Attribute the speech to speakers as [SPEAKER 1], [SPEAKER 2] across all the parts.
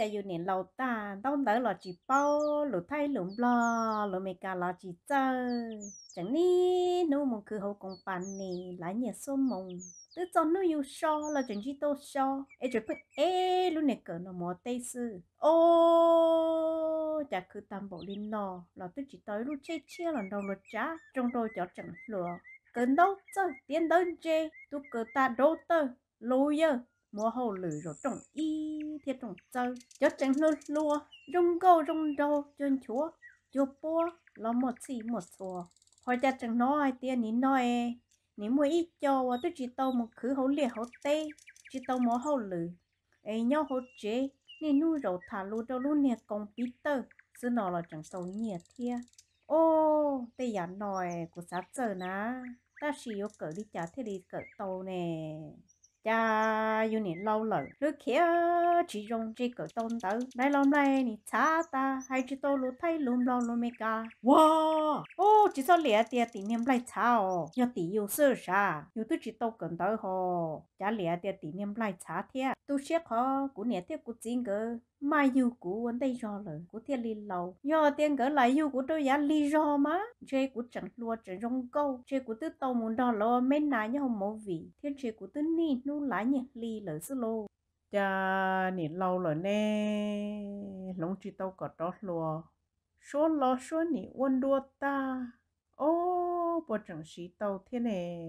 [SPEAKER 1] แต่อยู่เนี่ยเราตาต้องเดอเราจีป้อหรือไทยหลุมบลอหรือเมกาเราจีเจอจากนี้นู่มันคือเขากงปันนี่หลายเนี่ยส้มมงตัวจนนู่อยู่ชอเราจนจีโตชอเอจะพูดเอรู้เนี่ยเกิดนมอเตซื้อโอ้จากคือตามบอกลินนอเราตัวจีโตรู้เชี่ยเชี่ยหลังเราหลุดจ้าจงโดยจอดจังหลัวเกินโดเจอเตียนเดินเจตัวเกิดตาโดเตอรู้เยอะ mùa hồ lử rồi trồng y thiệt trồng châu cho tránh lúa lúa rong gâu rong đâu chân chúa chúa bố lo một xì một xùa hồi cha chẳng nói tiền nín nói nín mua ít cho và tôi chỉ tàu một khứ hồ liệt hồ tê chỉ tàu mua hồ lử ấy nhau hấu chế nên nuôi rồi thả lúa đâu lúa nè còn bí tơ sư nó là chẳng sâu nhẹ thia ô tê giả nòi của sáng giờ ná ta chỉ có cỡ đi trả thế đi cỡ tàu nè cha yêu nè lâu lâu lúc kia chỉ dùng chỉ cỡ tôn tử này lâu nay nè cha ta hay chỉ tôi lúc thấy lúc lâu lúc mấy cả wow oh chỉ sao lẹ tiệt tỷ niệm lại cha ô yêu tỷ yêu sơ sa yêu tôi chỉ tôi cần tới hồ cha lẹ tiệt tỷ niệm lại cha thiệt tôi sẽ khó cũng nè thiệt cũng chính cơ mà dù cũ vấn đề do lời của thiên lý lâu do tiền gỡ lại dù của tôi giá lý do mà chê của chẳng lúa chẳng rong câu chê của tư tàu muốn đo lo men nái nhau mẫu
[SPEAKER 2] vị thiên chê của tư ni nu lá nhẹ lý lời sư lô cha nị lâu rồi nè lông chỉ tàu có đó lúa số lo số nị uốn đua ta ô bộ chẳng sĩ tàu thế nè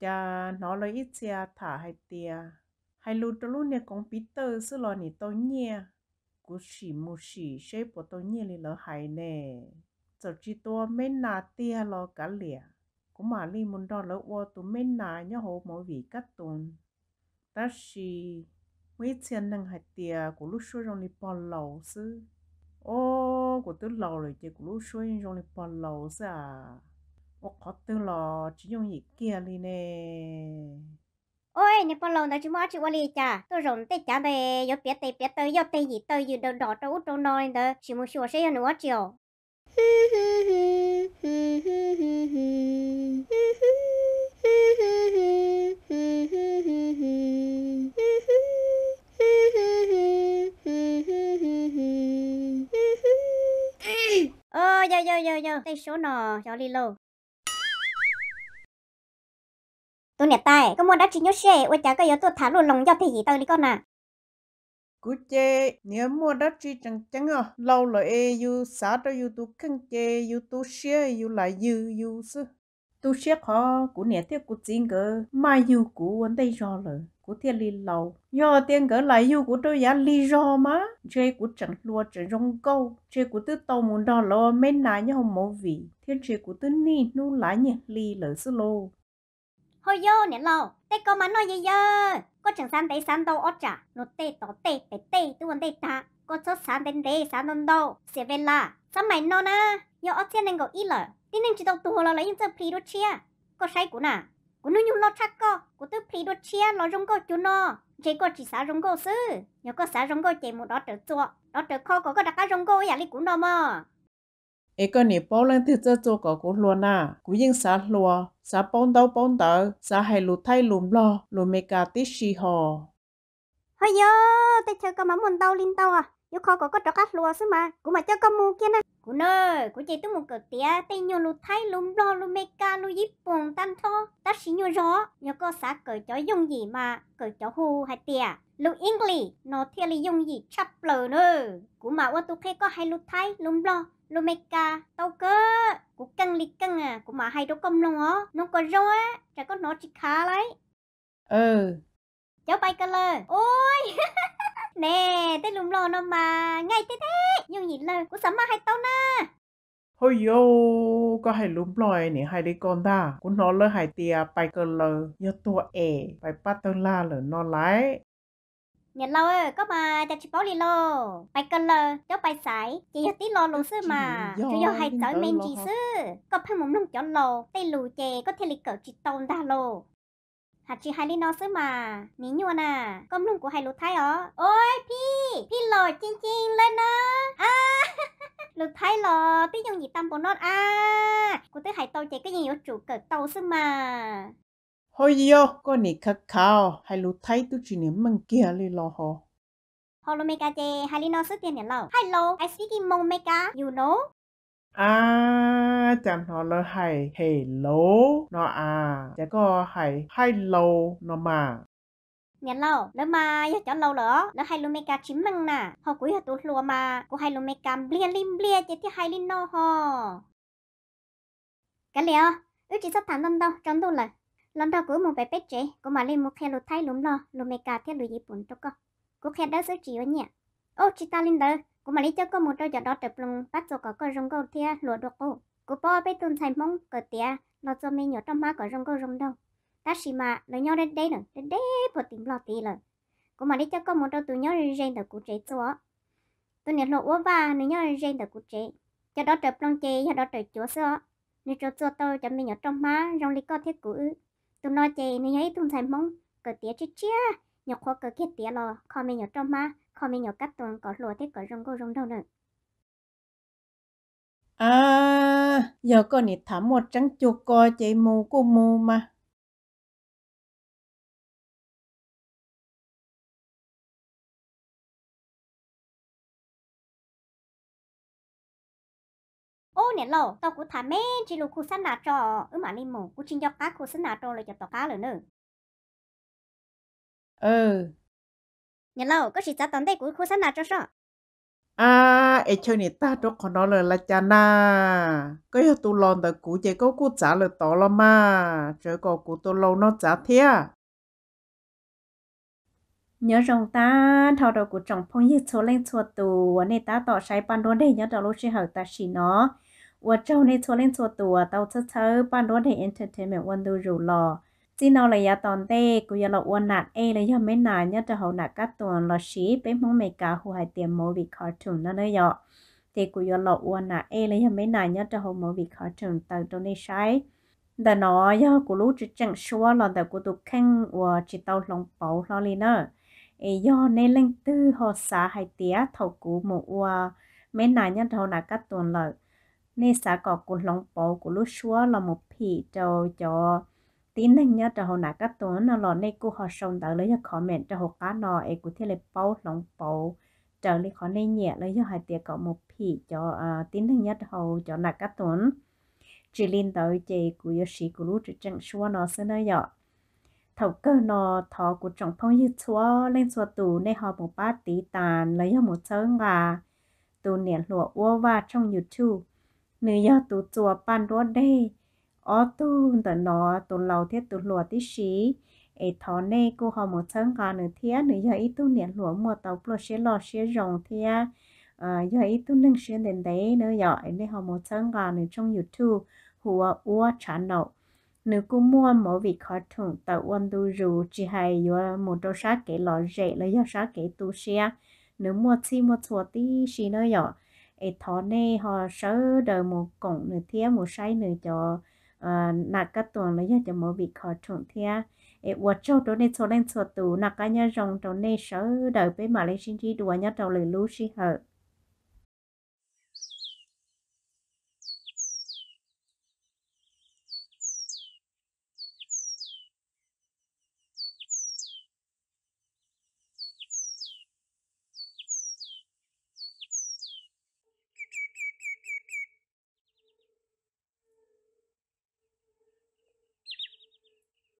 [SPEAKER 2] cha nó lấy ít xe thả hai tia hay lu to này nè con Peter sư lo nè tôi nhẹ cú chỉ mù chỉ sẽ bỏ tôi nhẹ lên lỡ hay nè giờ chỉ tôi men nà tia lo cả lẻ cũng mà li Môn đó lỡ ô tụ men nà nhớ hồ mỗi vị cắt tuần ta chỉ mấy tiền năng hạt tia của lúc xưa trong đi bỏ lầu sư ô của tôi lầu rồi chứ của lúc xưa trong đi bỏ lầu sư à ô có tôi lò chỉ dùng gì kia li nè
[SPEAKER 3] ôi nè bao lâu đã chúng mót chịu đi chả tôi rồng tay chả bề yo bé tay bé tay yo tay gì tay gì đâu đỏ trâu út trâu nói đó chỉ muốn sửa sẽ nữa chiều ơ yo yo yo yo tay số nò cho đi lâu tôi tai có mua đã chỉ nhớ xe ôi chả có yếu tôi thả luôn lòng do thì gì tao đi con à cú chê nếu mua đất chi chẳng chẳng à
[SPEAKER 2] lâu rồi e yu xã đó yu tu khăng chê yu tu xe yu lại yu yu sư tu xe khó cú nè thế cú chính cơ, mai yu cú vấn đây do rồi cú thế li lâu do tiền cỡ lại yu cú tôi giá li do mà chê cú chẳng lúa chẳng rong câu chê cú tư tàu muốn đo lo mấy nà nhau mẫu vị thế chê cú tư ni nu lá nhỉ li lỡ sư lô
[SPEAKER 3] hơi nè mà ほよねろてこまのよよこちんさんでさんどお茶のてとてててとんでたこちょさんでんでさんどせべらさまいのなよおちんねんごいろてねんちどとほろらいんぞぴろちやこさいこなこのよろちゃこことぴろちやろじんごちゅの chỉ có tôi chỉ xã rong gô sư nhớ có xã rong gô chỉ một đó trở chùa đó trở kho có có đặt cái rong gô nhà lý cũng đâu mà
[SPEAKER 2] ê con nè bao lần thứ chơi cho có cũng luôn à cũng yên xã luôn sa bông đâu bông tờ sa hai lụt thay lùm lo lùm mê gà tí xì hò
[SPEAKER 3] hơi yo tê chơi có mắm mòn đâu linh đâu à Yêu khó có có trọc cắt lùa xứ mà cũng mà cho có mù kia nè cú nơ cú chỉ tôi một cờ tía tê nhon lụt thay lùm lo lùm mê cả lùm yếp bùng tan thô ta xí nhon rõ yo có sa cờ chó dùng gì mà cờ chó hù hay tía lù English nó thiệt là dùng gì chắp lờ nơ cú mà ô tôi khi có hay lụt thay lùm lo ลูเมกาเต้าเก็กูกังลิกกังอ่ะกูมาให้ทุกคนลงอ๋อน้องก็ร้อยจะก็นอจิกขาเลยเออ เจ้าไปกันเลย โอ้ย แน่ได้ลุมรอนมาง่ายแท้ๆยังหินเลยกูสามารถให้เต้าหน้า
[SPEAKER 2] เฮ้ยโย ก็ให้ลุมลอยหนี่ให้ได้ก่อนด่ากูนอนเลยหายเตียไปกันเลยยอตัวเอ ไปปัตตตนร์ล่าหรืนอนไร
[SPEAKER 3] nhận lâu ơi có mà cha chỉ bảo đi lô bài sải chỉ cho tí lô lô mà chủ hay tới men chỉ có phải muốn nông cho lô tây lù chè có thể lịch cỡ chỉ tồn ra lô hạt chỉ hai đi nó mà ní nhua nà công lông của hai lô thái ó ôi pi pi lô chinh chinh lên á à lô thái lô tí dùng gì tâm bồn nốt à cô tới hai tàu chạy cái gì ở chủ cỡ tàu sư mà
[SPEAKER 2] Hoi yo, có nè khá khao, hay lù thấy tu chỉ nè mừng kia lì lò hồ.
[SPEAKER 3] hello lô mê ca chê, hay lì nó sức tiền nè lâu. Hello, I speak in mông mê ca, you know.
[SPEAKER 2] À, chẳng nó là hay hello, nó à, chả có hay hello nó mà.
[SPEAKER 3] Nè lâu, nó mà giờ cháu lâu lỡ, nó hay lù mê ca chím mừng nà. họ quý hồ tu lùa mà, cô hay lù mê ca blia lim blia chỉ thì hay lì nó hồ. Cái liều, ưu chỉ sắp thẳng tâm đâu, trong đâu lời lần đầu cứ một bé bé trẻ cũng mà lên một khe lụt thay lúm lo lụm mẹ cả thiết lụi gì bún cho con cũng khe đó rất chịu nhỉ ô chị ta lên đời cũng mà lấy cho con một đôi giỏ đó tập lùng bắt cho có con rồng câu thia lụa đồ cô cô bỏ bé tuần thành mông cờ tia lo cho mẹ nhỏ trong má có rồng câu rong đâu ta xì mà lấy nhau đến đây nữa à, đến đây bộ tìm lo tí rồi cũng mà lấy cho con một đôi tụi nhau rên rên được cụ trẻ cho Tôi nhỏ lộ uống và nữa nhau rên được cụ trẻ cho đó tập lông chè cho đó tập chúa sữa nếu cho cho tôi cho mẹ nhỏ trong má rồng lấy có thiết cụ tụi nó chơi nên ấy tụi thầy mong cờ tía chứ chia nhọc khó cờ kia tía lo khó mình nhọc trong má khó mình nhọc cắt tuần có lúa thế có rong cô rong đâu nữa
[SPEAKER 2] à giờ con nít thả một trắng chuột coi chạy mù cô mù mà
[SPEAKER 3] nè lò tao cũng thả mẹ chỉ lúc cô sẵn nà cho ừ mà ni mồ, cô chính cho cá cô sẵn nà cho là cho tao cá rồi nữa ừ nè lò có gì cho tao đây của cô sẵn nà cho sao
[SPEAKER 2] à ấy chơi nè ta cho con nó là là cha na cái hạt tu lon tao cú chỉ có cú trả lời tao lắm mà chơi có cú tao lâu nó trả thiệt
[SPEAKER 1] nhớ rằng ta thao đầu của chồng phong như số lên số tù này ta tỏ sai ban đón đây nhớ đầu lúc sẽ hợp ta xì nó ว่าเจ้าในทัวเล่นทัวตัวเตาเธอเธอป้านรถในเอนเตอร์เทนเมนต์วันดูรูรอจีนเอาระยะตอนเต้กูยาละอวนหนัดเอเลยยังไม่นานยังจะหาหนักกัดตัวลอชีเป็นมองเมกาหัวหายเตรียมโมบิคาร์ทูนนั่นเลยเหรอเตกูยาละอวนหนัดเอเลยยังไม่นานยังจะหาโมบิคาร์ทูนตัดตัวในใช้แต่เนาะยังกูรู้จะจังชัวร์หรอแต่กูตุกแข่งว่าจิตเอาลงเป๋าลอลีเนอร์เอยอในเล่งตื้อหอสาหายเตียเท่ากูหมกว่าไม่นานยังจะหาหนักกัดตัวเลย nên xã có của lòng bộ của lúa xua là một phì cho cho tín nên nhớ cho họ nãy các tuần là lọ này cô họ sống tới lấy cho comment cho họ cá nọ ấy của thế là bao lòng bộ trở lấy khó nên nhẹ lấy cho hai tiệc có một phì cho à, tín nên nhớ cho họ cho nãy các tuần chỉ liên tới chị của yoshi của lúc chỉ chẳng xua nó sẽ nơi dọ thầu cơ nò thọ của trọng phong như chúa lên xua tù nên họ một ba tí tàn lấy cho một sớm gà tù niệm lụa ua và trong youtube nếu giờ tụ chùa pan đó đây ở tu tụ nó tụ lầu thiết tụ lùa xí ấy này cô họ một chân gà nữa thế nếu giờ ít tu niệm lúa mùa tàu lúa xế lò xế thế giờ ít tu nâng xuyên đến đấy nếu giờ ấy đây một chân gà nữa trong youtube hùa ua chán nậu nếu mua mỗi vị khó thưởng tàu uân tu rù hay yo một đôi sát kế lò rẻ là do sát kế tu xe nếu mua chi mua chùa tí xí nữa giờ ấy thọ nè họ sớ đời một cổng nửa thía một say nửa cho ờ, nạc các tuần lấy cho mỗi vị họ chuẩn thía ấy vợ châu đó nên cho lên cho tù nạc cái nhà rồng cho nên sớ đời với mà lấy sinh chi đùa nhà trâu lửa lưu sinh hợp